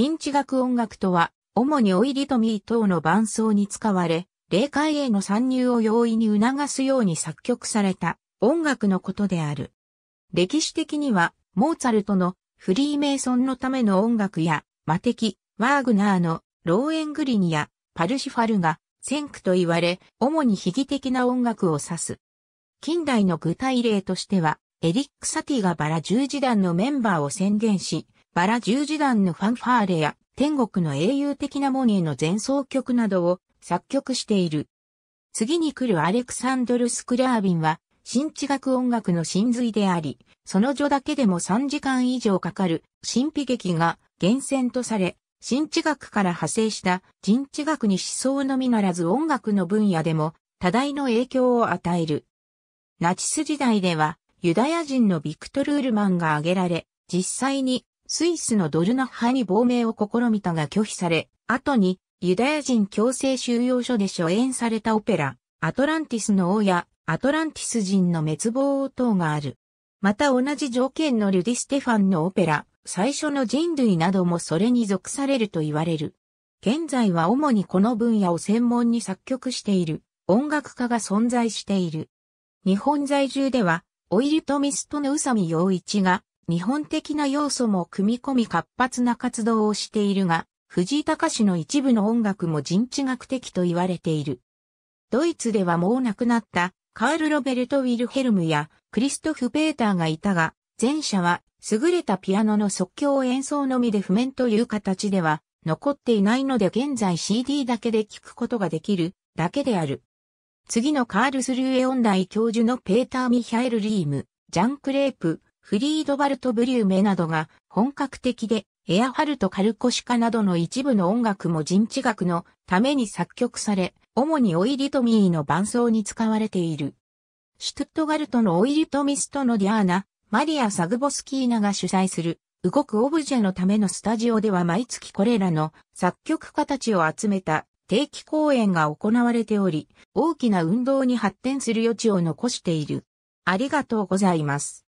人知学音楽とは、主にオイリトミー等の伴奏に使われ、霊界への参入を容易に促すように作曲された音楽のことである。歴史的には、モーツァルトのフリーメイソンのための音楽や、魔キ、ワーグナーのローエングリニア、パルシファルが先駆と言われ、主に悲劇的な音楽を指す。近代の具体例としては、エリック・サティがバラ十字団のメンバーを宣言し、バラ十字団のファンファーレや天国の英雄的なモニーの前奏曲などを作曲している。次に来るアレクサンドル・スクラービンは新知学音楽の真髄であり、その序だけでも3時間以上かかる神秘劇が厳選とされ、新知学から派生した人知学に思想のみならず音楽の分野でも多大の影響を与える。ナチス時代ではユダヤ人のビクトルールマンが挙げられ、実際にスイスのドルナ派に亡命を試みたが拒否され、後にユダヤ人強制収容所で初演されたオペラ、アトランティスの王やアトランティス人の滅亡等がある。また同じ条件のルディ・ステファンのオペラ、最初の人類などもそれに属されると言われる。現在は主にこの分野を専門に作曲している音楽家が存在している。日本在住では、オイルトミストの宇佐美洋一が日本的な要素も組み込み活発な活動をしているが、藤井隆の一部の音楽も人知学的と言われている。ドイツではもう亡くなったカール・ロベルト・ウィルヘルムやクリストフ・ペーターがいたが、前者は優れたピアノの即興演奏のみで譜面という形では残っていないので現在 CD だけで聴くことができるだけである。次のカールスルーエ音大教授のペーター・ミヒャエル・リーム、ジャン・クレープ、フリードバルト・ブリューメなどが本格的で、エアハルト・カルコシカなどの一部の音楽も人知学のために作曲され、主にオイリトミーの伴奏に使われている。シュトゥットガルトのオイリトミストのディアーナ、マリア・サグボスキーナが主催する、動くオブジェのためのスタジオでは毎月これらの作曲家たちを集めた定期公演が行われており、大きな運動に発展する余地を残している。ありがとうございます。